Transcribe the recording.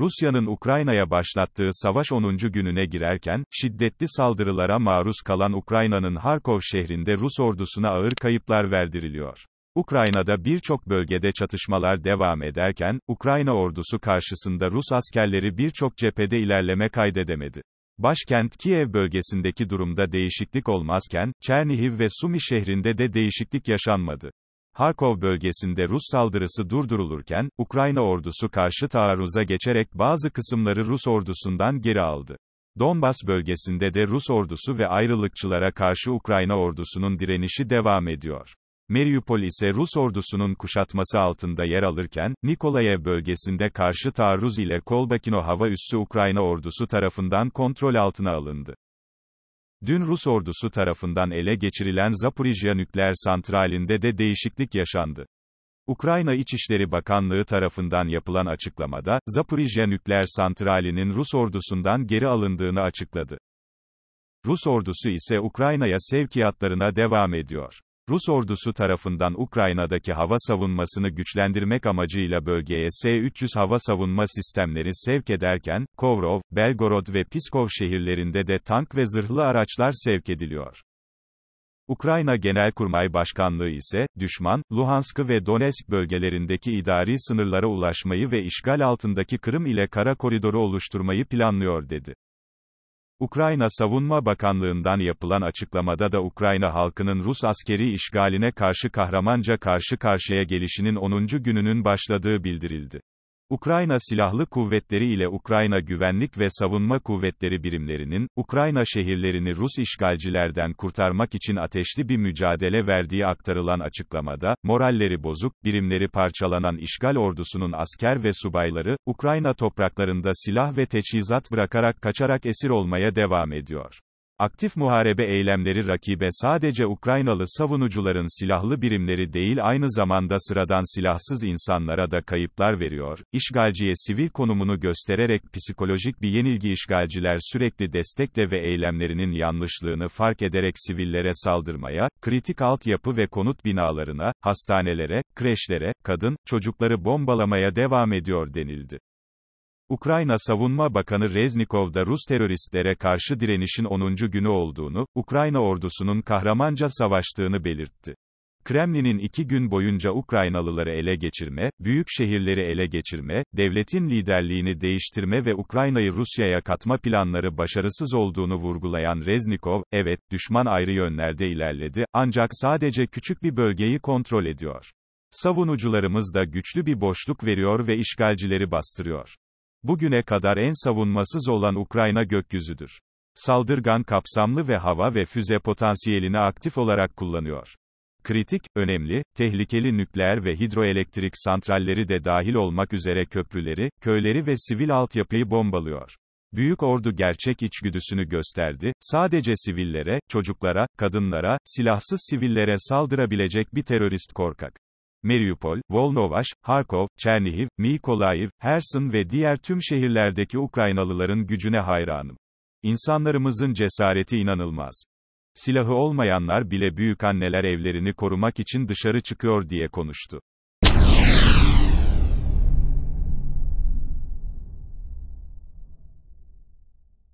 Rusya'nın Ukrayna'ya başlattığı savaş 10. gününe girerken, şiddetli saldırılara maruz kalan Ukrayna'nın Harkov şehrinde Rus ordusuna ağır kayıplar verdiriliyor. Ukrayna'da birçok bölgede çatışmalar devam ederken, Ukrayna ordusu karşısında Rus askerleri birçok cephede ilerleme kaydedemedi. Başkent Kiev bölgesindeki durumda değişiklik olmazken, Çernihiv ve Sumi şehrinde de değişiklik yaşanmadı. Harkov bölgesinde Rus saldırısı durdurulurken, Ukrayna ordusu karşı taarruza geçerek bazı kısımları Rus ordusundan geri aldı. Donbas bölgesinde de Rus ordusu ve ayrılıkçılara karşı Ukrayna ordusunun direnişi devam ediyor. Mariupol ise Rus ordusunun kuşatması altında yer alırken, Nikolayev bölgesinde karşı taarruz ile Kolbakino hava üssü Ukrayna ordusu tarafından kontrol altına alındı. Dün Rus ordusu tarafından ele geçirilen Zaporijya nükleer santralinde de değişiklik yaşandı. Ukrayna İçişleri Bakanlığı tarafından yapılan açıklamada, Zaporijya nükleer santralinin Rus ordusundan geri alındığını açıkladı. Rus ordusu ise Ukrayna'ya sevkiyatlarına devam ediyor. Rus ordusu tarafından Ukrayna'daki hava savunmasını güçlendirmek amacıyla bölgeye S-300 hava savunma sistemleri sevk ederken, Kovrov, Belgorod ve Piskov şehirlerinde de tank ve zırhlı araçlar sevk ediliyor. Ukrayna Genelkurmay Başkanlığı ise, düşman, Luhansk ve Donetsk bölgelerindeki idari sınırlara ulaşmayı ve işgal altındaki Kırım ile Kara Koridoru oluşturmayı planlıyor dedi. Ukrayna Savunma Bakanlığından yapılan açıklamada da Ukrayna halkının Rus askeri işgaline karşı kahramanca karşı karşıya gelişinin 10. gününün başladığı bildirildi. Ukrayna Silahlı Kuvvetleri ile Ukrayna Güvenlik ve Savunma Kuvvetleri birimlerinin, Ukrayna şehirlerini Rus işgalcilerden kurtarmak için ateşli bir mücadele verdiği aktarılan açıklamada, moralleri bozuk, birimleri parçalanan işgal ordusunun asker ve subayları, Ukrayna topraklarında silah ve teçhizat bırakarak kaçarak esir olmaya devam ediyor. Aktif muharebe eylemleri rakibe sadece Ukraynalı savunucuların silahlı birimleri değil aynı zamanda sıradan silahsız insanlara da kayıplar veriyor. İşgalciye sivil konumunu göstererek psikolojik bir yenilgi işgalciler sürekli destekle ve eylemlerinin yanlışlığını fark ederek sivillere saldırmaya, kritik altyapı ve konut binalarına, hastanelere, kreşlere, kadın, çocukları bombalamaya devam ediyor denildi. Ukrayna Savunma Bakanı Reznikov'da Rus teröristlere karşı direnişin 10. günü olduğunu, Ukrayna ordusunun kahramanca savaştığını belirtti. Kremlin'in iki gün boyunca Ukraynalıları ele geçirme, büyük şehirleri ele geçirme, devletin liderliğini değiştirme ve Ukrayna'yı Rusya'ya katma planları başarısız olduğunu vurgulayan Reznikov, evet, düşman ayrı yönlerde ilerledi, ancak sadece küçük bir bölgeyi kontrol ediyor. Savunucularımız da güçlü bir boşluk veriyor ve işgalcileri bastırıyor. Bugüne kadar en savunmasız olan Ukrayna gökyüzüdür. Saldırgan kapsamlı ve hava ve füze potansiyelini aktif olarak kullanıyor. Kritik, önemli, tehlikeli nükleer ve hidroelektrik santralleri de dahil olmak üzere köprüleri, köyleri ve sivil altyapıyı bombalıyor. Büyük ordu gerçek içgüdüsünü gösterdi, sadece sivillere, çocuklara, kadınlara, silahsız sivillere saldırabilecek bir terörist korkak. Mariupol, Volnovaş, Harkov, Çernihiv, Mikolayiv, Herson ve diğer tüm şehirlerdeki Ukraynalıların gücüne hayranım. İnsanlarımızın cesareti inanılmaz. Silahı olmayanlar bile büyük anneler evlerini korumak için dışarı çıkıyor diye konuştu.